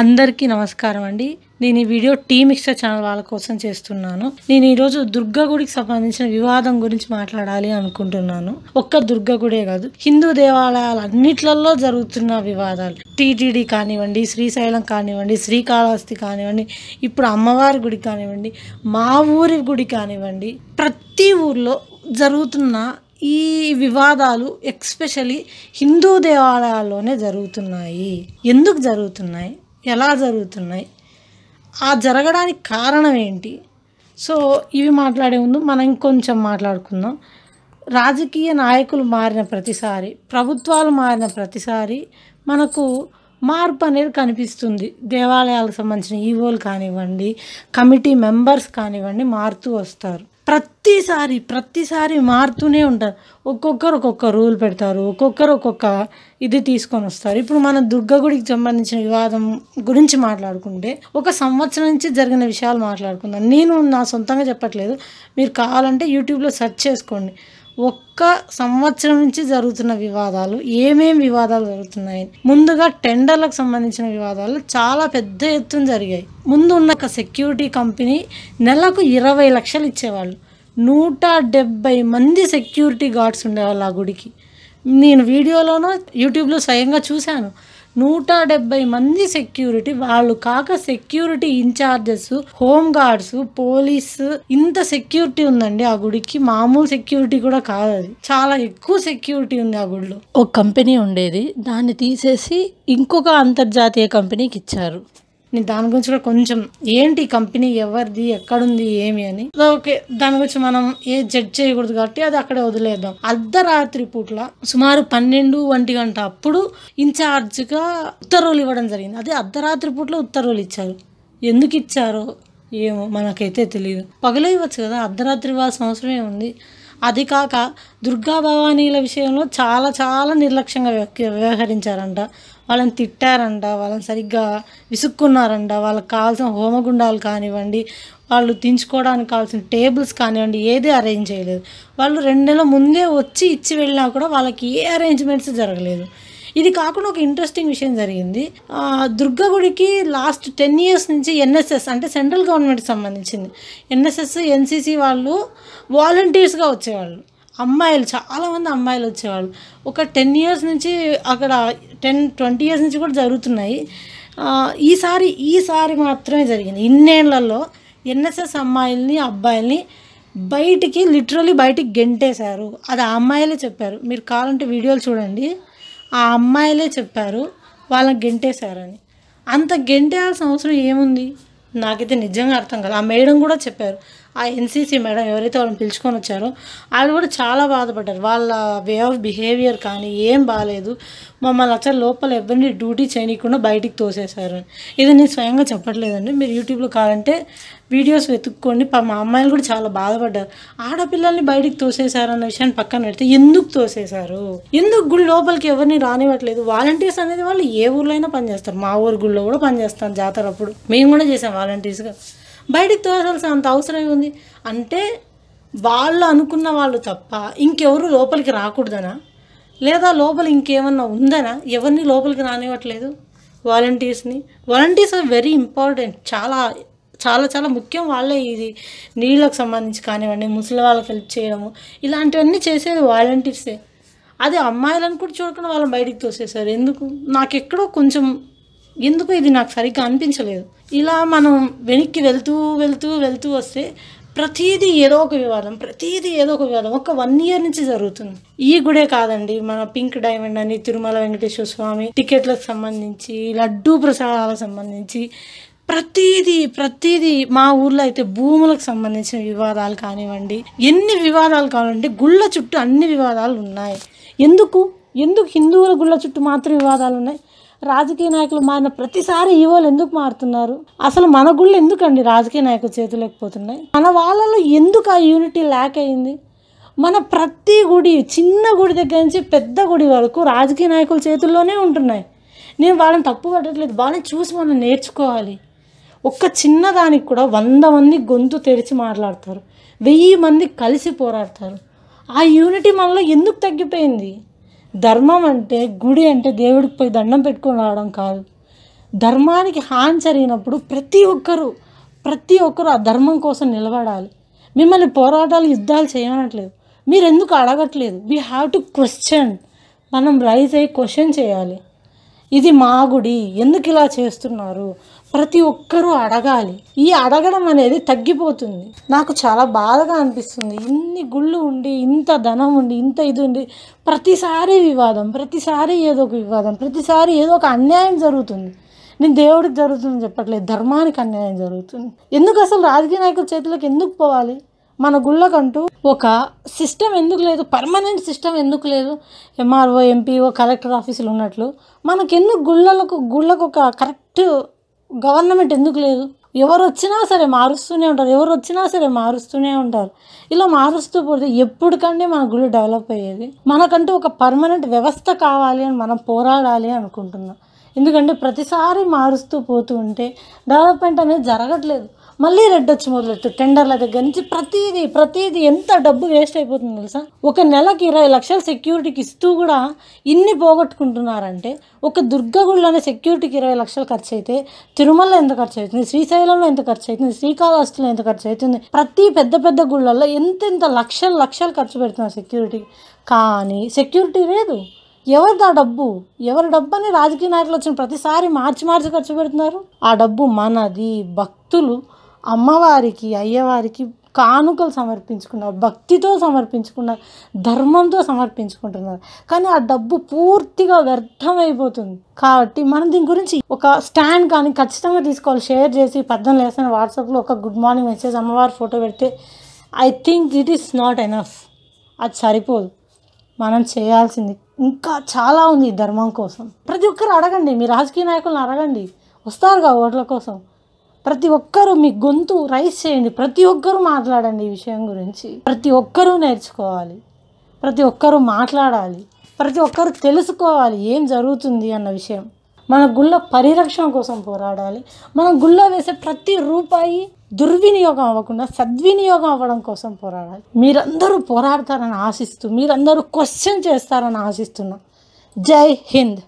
అందరికీ నమస్కారం అండి నేను ఈ వీడియో టీ మిక్సర్ ఛానల్ వాళ్ళ కోసం చేస్తున్నాను నేను ఈరోజు దుర్గా గుడికి సంబంధించిన వివాదం గురించి మాట్లాడాలి అనుకుంటున్నాను ఒక్క దుర్గా గుడే కాదు హిందూ దేవాలయాలు అన్నిట్లలో జరుగుతున్న వివాదాలు టీటీడీ కానివ్వండి శ్రీశైలం కానివ్వండి శ్రీకాళహస్తి కానివ్వండి ఇప్పుడు అమ్మవారి గుడి కానివ్వండి మా ఊరి గుడి కానివ్వండి ప్రతి ఊర్లో జరుగుతున్న ఈ వివాదాలు ఎక్స్పెషలీ హిందూ దేవాలయాల్లోనే జరుగుతున్నాయి ఎందుకు జరుగుతున్నాయి ఎలా జరుగుతున్నాయి ఆ జరగడానికి కారణం ఏంటి సో ఇవి మాట్లాడే ముందు మనం ఇంకొంచెం మాట్లాడుకుందాం రాజకీయ నాయకులు మారిన ప్రతిసారి ప్రభుత్వాలు మారిన ప్రతిసారి మనకు మార్పు అనేది కనిపిస్తుంది దేవాలయాలకు సంబంధించిన ఈవోలు కానివ్వండి కమిటీ మెంబర్స్ కానివ్వండి మారుతూ వస్తారు ప్రతిసారి ప్రతిసారి మారుతూనే ఉంటారు ఒక్కొక్కరు ఒక్కొక్క రూల్ పెడతారు ఒక్కొక్కరు ఒక్కొక్క ఇది తీసుకొని వస్తారు ఇప్పుడు మన దుర్గ గుడికి సంబంధించిన వివాదం గురించి మాట్లాడుకుంటే ఒక సంవత్సరం నుంచి జరిగిన విషయాలు మాట్లాడుకుందాం నేను నా సొంతంగా చెప్పట్లేదు మీరు కావాలంటే యూట్యూబ్లో సెర్చ్ చేసుకోండి ఒక్క సంవత్సరం నుంచి జరుగుతున్న వివాదాలు ఏమేం వివాదాలు జరుగుతున్నాయి ముందుగా టెండర్లకు సంబంధించిన వివాదాలు చాలా పెద్ద ఎత్తున జరిగాయి ముందు ఉన్న ఒక సెక్యూరిటీ కంపెనీ నెలకు ఇరవై లక్షలు ఇచ్చేవాళ్ళు నూట డెబ్బై మంది సెక్యూరిటీ గార్డ్స్ ఉండేవాళ్ళు ఆ గుడికి నేను వీడియోలోనూ యూట్యూబ్లో స్వయంగా చూశాను నూట డెబ్బై మంది సెక్యూరిటీ వాళ్ళు కాక security incharges home guards police ఇంత సెక్యూరిటీ ఉందండి ఆ గుడికి మామూలు సెక్యూరిటీ కూడా కాదు అది చాలా ఎక్కువ సెక్యూరిటీ ఉంది ఆ గుడిలో ఒక కంపెనీ ఉండేది దాన్ని తీసేసి ఇంకొక అంతర్జాతీయ కంపెనీకి ఇచ్చారు నేను దాని గురించి కూడా కొంచెం ఏంటి కంపెనీ ఎవరిది ఎక్కడుంది ఏమి అని ఓకే దాని గురించి మనం ఏ జడ్జ్ చేయకూడదు కాబట్టి అది అక్కడే వదిలేద్దాం అర్ధరాత్రి పూట్ల సుమారు పన్నెండు ఒంటి గంట అప్పుడు ఇన్ఛార్జ్గా ఉత్తర్వులు ఇవ్వడం జరిగింది అదే అర్ధరాత్రి పూట్ల ఉత్తర్వులు ఇచ్చారు ఎందుకు ఇచ్చారో ఏమో మనకైతే తెలియదు పగలే ఇవ్వచ్చు కదా అర్ధరాత్రి ఇవ్వాల్సిన సంవత్సరమే ఉంది అది కాక దుర్గా భవానీల విషయంలో చాలా చాలా నిర్లక్ష్యంగా వ్యవహరించారంట వాళ్ళని తిట్టారంట వాళ్ళని సరిగ్గా విసుక్కున్నారంట వాళ్ళకి కావాల్సిన హోమగుండాలు కానివ్వండి వాళ్ళు దించుకోవడానికి కావాల్సిన టేబుల్స్ కానివ్వండి ఏది అరేంజ్ చేయలేదు వాళ్ళు రెండు నెలల ముందే వచ్చి ఇచ్చి వెళ్ళినా కూడా వాళ్ళకి ఏ అరేంజ్మెంట్స్ జరగలేదు ఇది కాకుండా ఒక ఇంట్రెస్టింగ్ విషయం జరిగింది దుర్గ గుడికి లాస్ట్ టెన్ ఇయర్స్ నుంచి ఎన్ఎస్ఎస్ అంటే సెంట్రల్ గవర్నమెంట్కి సంబంధించింది ఎన్ఎస్ఎస్ ఎన్సిసి వాళ్ళు వాలంటీర్స్గా వచ్చేవాళ్ళు అమ్మాయిలు చాలామంది అమ్మాయిలు వచ్చేవాళ్ళు ఒక టెన్ ఇయర్స్ నుంచి అక్కడ టెన్ ట్వంటీ ఇయర్స్ నుంచి కూడా జరుగుతున్నాయి ఈసారి ఈసారి మాత్రమే జరిగింది ఇన్నేళ్లలో ఎన్ఎస్ఎస్ అమ్మాయిల్ని అబ్బాయిల్ని బయటికి లిటరలీ బయటికి గెంటేశారు అది ఆ అమ్మాయిలే చెప్పారు మీరు కావాలంటే వీడియోలు చూడండి ఆ అమ్మాయిలే చెప్పారు వాళ్ళని గెంటేశారని అంత గెంటేయాల్సిన అవసరం ఏముంది నాకైతే నిజంగా అర్థం కాదు ఆ మేడం కూడా చెప్పారు ఆ ఎన్సీసీ మేడం ఎవరైతే వాళ్ళని పిలుచుకొని వచ్చారో ఆవిడ కూడా చాలా బాధపడ్డారు వాళ్ళ వే ఆఫ్ బిహేవియర్ కానీ ఏం బాగాలేదు మమ్మల్ని అసలు లోపల ఎవరిని డ్యూటీ చేయనీయకుండా బయటికి తోసేశారు ఇది నేను స్వయంగా చెప్పట్లేదండి మీరు యూట్యూబ్లో కావాలంటే వీడియోస్ వెతుక్కోండి మా అమ్మాయిలు కూడా చాలా బాధపడ్డారు ఆడపిల్లల్ని బయటికి తోసేశారు అన్న విషయాన్ని పక్కన పెడితే ఎందుకు తోసేశారు ఎందుకు గుడి లోపలికి ఎవరిని రానివ్వట్లేదు వాలంటీర్స్ అనేది వాళ్ళు ఏ ఊర్లో అయినా పనిచేస్తారు మా ఊరు గుళ్ళో కూడా పనిచేస్తాను జాతర అప్పుడు మేము కూడా చేసాం వాలంటీర్స్గా బయటికి తోసాల్సిన అంత అవసరం ఉంది అంటే వాళ్ళు అనుకున్న వాళ్ళు తప్ప ఇంకెవరు లోపలికి రాకూడదనా లేదా లోపల ఇంకేమన్నా ఉందనా ఎవరిని లోపలికి రానివ్వట్లేదు వాలంటీర్స్ని వాలంటీర్స్ ఆర్ వెరీ ఇంపార్టెంట్ చాలా చాలా చాలా ముఖ్యం వాళ్ళే ఇది నీళ్ళకు సంబంధించి కానివ్వండి ముసలి వాళ్ళకి హెల్ప్ చేయడము ఇలాంటివన్నీ చేసేది వాలంటీర్సే అది అమ్మాయిలను కూడా చూడకుండా వాళ్ళని బయటికి తోసేసారు ఎందుకు నాకెక్కడో కొంచెం ఎందుకు ఇది నాకు సరిగ్గా అనిపించలేదు ఇలా మనం వెనక్కి వెళ్తూ వెళ్తూ వెళ్తూ వస్తే ప్రతీది ఏదో ఒక వివాదం ప్రతీది ఏదో ఒక వివాదం ఒక వన్ ఇయర్ నుంచి జరుగుతుంది ఈ గుడే కాదండి మన పింక్ డైమండ్ అని తిరుమల వెంకటేశ్వర స్వామి టికెట్లకు సంబంధించి లడ్డూ ప్రసాదాలకు సంబంధించి ప్రతీదీ ప్రతీది మా ఊర్లో అయితే భూములకు సంబంధించిన వివాదాలు కానివ్వండి ఎన్ని వివాదాలు కావాలంటే గుళ్ళ చుట్టూ అన్ని వివాదాలు ఉన్నాయి ఎందుకు ఎందుకు హిందువుల గుళ్ళ చుట్టూ మాత్రం వివాదాలు ఉన్నాయి రాజకీయ నాయకులు మారిన ప్రతిసారి ఈవోలు ఎందుకు మారుతున్నారు అసలు మన గుళ్ళు ఎందుకండి రాజకీయ నాయకులు చేతులేకపోతున్నాయి మన వాళ్ళలో ఎందుకు ఆ యూనిటీ ల్యాక్ అయింది మన ప్రతి గుడి చిన్న గుడి దగ్గర నుంచి పెద్ద గుడి వరకు రాజకీయ నాయకుల చేతుల్లోనే ఉంటున్నాయి నేను వాళ్ళని తప్పు పట్టట్లేదు వాళ్ళని చూసి మనం నేర్చుకోవాలి ఒక్క చిన్నదానికి కూడా వంద మంది గొంతు తెరిచి మాట్లాడతారు వెయ్యి మంది కలిసి పోరాడతారు ఆ యూనిటీ మనలో ఎందుకు తగ్గిపోయింది ధర్మం అంటే గుడి అంటే దేవుడికి పోయి దండం పెట్టుకొని రావడం కాదు ధర్మానికి హాని జరిగినప్పుడు ప్రతి ఒక్కరూ ప్రతి ఒక్కరూ ఆ ధర్మం కోసం నిలబడాలి మిమ్మల్ని పోరాటాలు యుద్ధాలు చేయనట్లేదు మీరు ఎందుకు అడగట్లేదు వీ హ్యావ్ టు క్వశ్చన్ మనం రైజ్ అయ్యి క్వశ్చన్ చేయాలి ఇది మా గుడి ఎందుకు ఇలా చేస్తున్నారు ప్రతి ఒక్కరూ అడగాలి ఈ అడగడం అనేది తగ్గిపోతుంది నాకు చాలా బాధగా అనిపిస్తుంది ఇన్ని గుళ్ళు ఉండి ఇంత ధనం ఉండి ఇంత ఇది ఉండి ప్రతిసారి వివాదం ప్రతిసారి ఏదో ఒక వివాదం ప్రతిసారి ఏదో ఒక అన్యాయం జరుగుతుంది నేను దేవుడికి జరుగుతుందని చెప్పట్లేదు ధర్మానికి అన్యాయం జరుగుతుంది ఎందుకు అసలు రాజకీయ నాయకుల చేతులకు ఎందుకు పోవాలి మన గుళ్ళకంటూ ఒక సిస్టమ్ ఎందుకు లేదు పర్మనెంట్ సిస్టమ్ ఎందుకు లేదు ఎంఆర్ఓ ఎంపీఓ కలెక్టర్ ఆఫీసులు ఉన్నట్లు మనకెందుకు గుళ్ళలకు గుళ్ళకు ఒక కరెక్ట్ గవర్నమెంట్ ఎందుకు లేదు ఎవరు వచ్చినా సరే మారుస్తూనే ఉంటారు ఎవరు వచ్చినా సరే మారుస్తూనే ఉంటారు ఇలా మారుస్తూ పోతే ఎప్పటికంటే మన గుడి డెవలప్ అయ్యేది మనకంటూ ఒక పర్మనెంట్ వ్యవస్థ కావాలి అని మనం పోరాడాలి అనుకుంటున్నాం ఎందుకంటే ప్రతిసారి మారుస్తూ పోతూ ఉంటే డెవలప్మెంట్ అనేది జరగట్లేదు మళ్ళీ రెడ్ వచ్చి మొదలెట్టు టెండర్ల దగ్గర నుంచి ప్రతిదీ ప్రతిదీ ఎంత డబ్బు వేస్ట్ అయిపోతుంది తెలుసా ఒక నెలకి ఇరవై లక్షలు సెక్యూరిటీకి ఇస్తూ కూడా ఇన్ని పోగొట్టుకుంటున్నారంటే ఒక దుర్గగుళ్ళనే సెక్యూరిటీకి ఇరవై లక్షలు ఖర్చు అయితే తిరుమలలో ఎంత ఖర్చు అవుతుంది శ్రీశైలంలో ఎంత ఖర్చు అవుతుంది శ్రీకాళహస్తిలో ఎంత ఖర్చు అవుతుంది ప్రతి పెద్ద పెద్ద గుళ్ళల్లో ఎంతెంత లక్షలు లక్షలు ఖర్చు పెడుతున్నారు సెక్యూరిటీ కానీ సెక్యూరిటీ లేదు ఎవరిది ఆ డబ్బు ఎవరి డబ్బు అని రాజకీయ నాయకులు వచ్చిన ప్రతిసారి మార్చి మార్చి ఖర్చు పెడుతున్నారు ఆ డబ్బు మనది భక్తులు అమ్మవారికి అయ్యవారికి కానుకలు సమర్పించుకున్నారు భక్తితో సమర్పించుకున్నారు ధర్మంతో సమర్పించుకుంటున్నారు కానీ ఆ డబ్బు పూర్తిగా వ్యర్థమైపోతుంది కాబట్టి మనం దీని గురించి ఒక స్టాండ్ కానీ ఖచ్చితంగా తీసుకోవాలి షేర్ చేసి పద్దెనిమిది లేసిన వాట్సాప్లో ఒక గుడ్ మార్నింగ్ మెసేజ్ అమ్మవారి ఫోటో పెడితే I think that is not enough అది సరిపోదు మనం చేయాల్సింది ఇంకా చాలా ఉంది ధర్మం కోసం ప్రతి ఒక్కరు అడగండి మీ రాజకీయ నాయకులను అడగండి వస్తారుగా ఓట్ల కోసం ప్రతి ఒక్కరూ మీ గొంతు రైస్ చేయండి ప్రతి ఒక్కరూ మాట్లాడండి ఈ విషయం గురించి ప్రతి ఒక్కరూ నేర్చుకోవాలి ప్రతి ఒక్కరూ మాట్లాడాలి ప్రతి ఒక్కరు తెలుసుకోవాలి ఏం జరుగుతుంది అన్న విషయం మన గుళ్ళ పరిరక్షణ కోసం పోరాడాలి మన గుళ్ళో వేసే ప్రతి రూపాయి దుర్వినియోగం అవ్వకుండా సద్వినియోగం అవ్వడం కోసం పోరాడాలి మీరందరూ పోరాడతారని ఆశిస్తూ మీరందరూ క్వశ్చన్ చేస్తారని ఆశిస్తున్నా జై హింద్